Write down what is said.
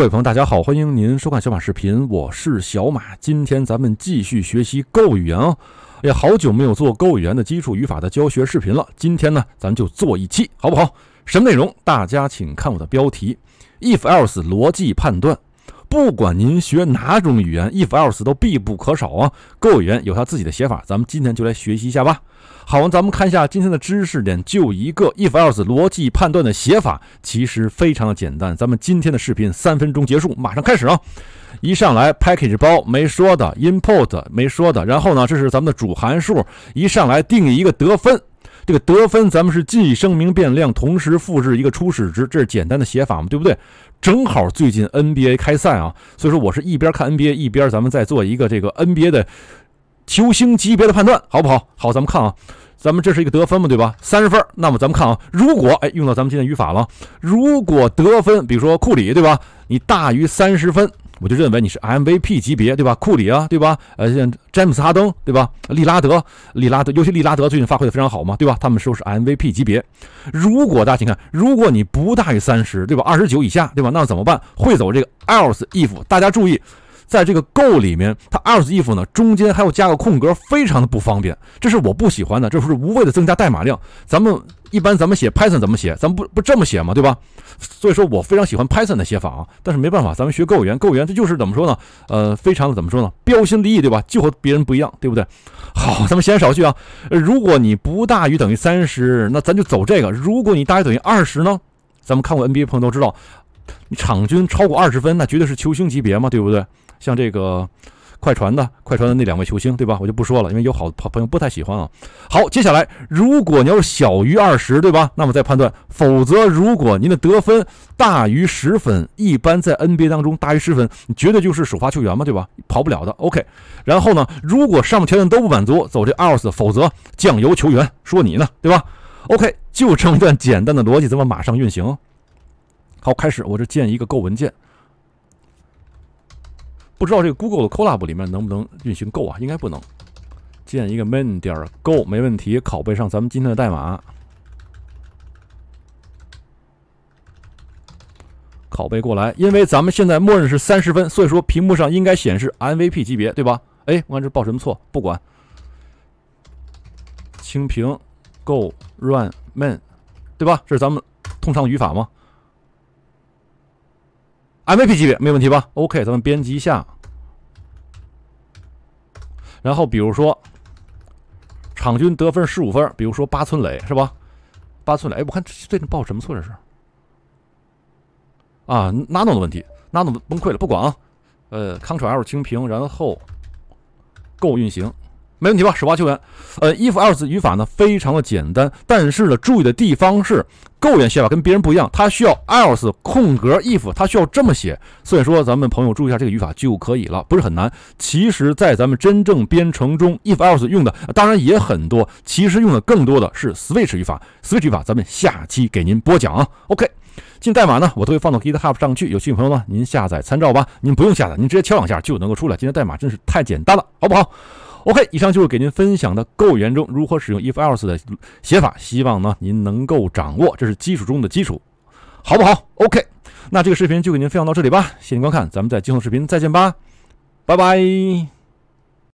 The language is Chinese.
各位朋友，大家好，欢迎您收看小马视频，我是小马。今天咱们继续学习 Go 语言哦。也好久没有做 Go 语言的基础语法的教学视频了，今天呢，咱就做一期，好不好？什么内容？大家请看我的标题：If Else 逻辑判断。不管您学哪种语言，if else 都必不可少啊。各语言有它自己的写法，咱们今天就来学习一下吧。好，咱们看一下今天的知识点，就一个 if else 逻辑判断的写法，其实非常的简单。咱们今天的视频三分钟结束，马上开始啊！一上来 package 包没说的，import 没说的，然后呢，这是咱们的主函数，一上来定义一个得分。这个得分咱们是既声明变量，同时复制一个初始值，这是简单的写法嘛，对不对？正好最近 NBA 开赛啊，所以说我是一边看 NBA，一边咱们再做一个这个 NBA 的球星级别的判断，好不好？好，咱们看啊。咱们这是一个得分嘛，对吧？三十分。那么咱们看啊，如果哎，用到咱们今天语法了。如果得分，比如说库里，对吧？你大于三十分，我就认为你是 MVP 级别，对吧？库里啊，对吧？呃，像詹姆斯、哈登，对吧？利拉德、利拉德，尤其利拉德最近发挥的非常好嘛，对吧？他们说是 MVP 级别。如果大家请看，如果你不大于三十，对吧？二十九以下，对吧？那怎么办？会走这个 else if，大家注意。在这个 Go 里面，它 else if 呢中间还要加个空格，非常的不方便，这是我不喜欢的，这不是无谓的增加代码量。咱们一般咱们写 Python 怎么写？咱们不不这么写吗？对吧？所以说我非常喜欢 Python 的写法啊。但是没办法，咱们学语言，Go 语言这就是怎么说呢？呃，非常的怎么说呢？标新立异，对吧？就和别人不一样，对不对？好，咱们闲言少叙啊。如果你不大于等于三十，那咱就走这个；如果你大于等于二十呢？咱们看过 NBA 朋友都知道，你场均超过二十分，那绝对是球星级别嘛，对不对？像这个快船的快船的那两位球星，对吧？我就不说了，因为有好朋朋友不太喜欢啊。好，接下来如果你要是小于二十，对吧？那么再判断，否则如果您的得分大于十分，一般在 NBA 当中大于十分，你绝对就是首发球员嘛，对吧？跑不了的。OK，然后呢，如果上面条件都不满足，走这 else，否则酱油球员说你呢，对吧？OK，就这么段简单的逻辑，咱们马上运行。好，开始，我这建一个够文件。不知道这个 Google 的 Collab 里面能不能运行 Go 啊？应该不能。建一个 main 点 go 没问题，拷贝上咱们今天的代码，拷贝过来。因为咱们现在默认是三十分，所以说屏幕上应该显示 MVP 级别，对吧？哎，我看这报什么错？不管。清屏，go run main，对吧？这是咱们通常语法吗？MVP 级别没问题吧？OK，咱们编辑一下，然后比如说，场均得分十五分，比如说八寸垒是吧？八寸垒，哎，我看最近报什么错这是？啊，n a n o 的问题？n a n o 崩溃了？不管啊，呃，Ctrl 清屏，然后够运行。没问题吧？首发球员，呃，if else 语法呢非常的简单，但是呢，注意的地方是，构言写法跟别人不一样，它需要 else 空格 if，它需要这么写，所以说咱们朋友注意一下这个语法就可以了，不是很难。其实，在咱们真正编程中，if else 用的当然也很多，其实用的更多的是 switch 语法，switch 语法咱们下期给您播讲啊。OK，进代码呢我都会放到 GitHub 上去，有兴趣的朋友呢，您下载参照吧，您不用下载，您直接敲两下就能够出来。今天代码真是太简单了，好不好？OK，以上就是给您分享的 Go 语言中如何使用 if else 的写法，希望呢您能够掌握，这是基础中的基础，好不好？OK，那这个视频就给您分享到这里吧，谢谢您观看，咱们在今后视频再见吧，拜拜。